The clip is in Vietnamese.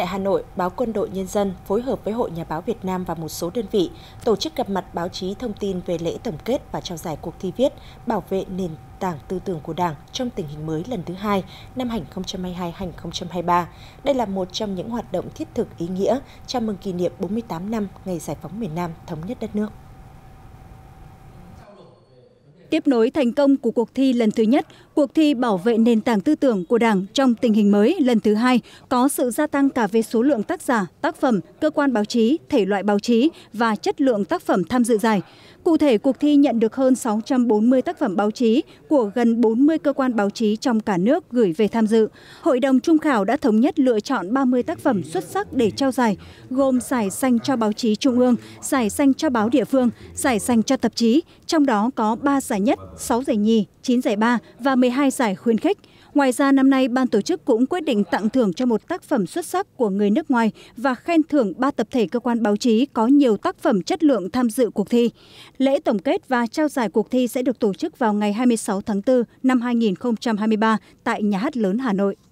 Tại Hà Nội, Báo Quân đội Nhân dân phối hợp với Hội Nhà báo Việt Nam và một số đơn vị tổ chức gặp mặt báo chí thông tin về lễ tổng kết và trao giải cuộc thi viết Bảo vệ nền tảng tư tưởng của Đảng trong tình hình mới lần thứ hai năm 2022-2023. Đây là một trong những hoạt động thiết thực ý nghĩa chào mừng kỷ niệm 48 năm ngày giải phóng miền Nam thống nhất đất nước tiếp nối thành công của cuộc thi lần thứ nhất cuộc thi bảo vệ nền tảng tư tưởng của đảng trong tình hình mới lần thứ hai có sự gia tăng cả về số lượng tác giả tác phẩm cơ quan báo chí thể loại báo chí và chất lượng tác phẩm tham dự giải cụ thể cuộc thi nhận được hơn 640 tác phẩm báo chí của gần 40 cơ quan báo chí trong cả nước gửi về tham dự hội đồng trung khảo đã thống nhất lựa chọn 30 tác phẩm xuất sắc để trao giải gồm giải xanh cho báo chí trung ương giải xanh cho báo địa phương giải xanh cho tạp chí trong đó có 3 giải giải nhất sáu giải nhì chín giải ba và một hai giải khuyến khích ngoài ra năm nay ban tổ chức cũng quyết định tặng thưởng cho một tác phẩm xuất sắc của người nước ngoài và khen thưởng ba tập thể cơ quan báo chí có nhiều tác phẩm chất lượng tham dự cuộc thi lễ tổng kết và trao giải cuộc thi sẽ được tổ chức vào ngày 26 tháng 4 năm 2023 tại nhà hát lớn Hà Nội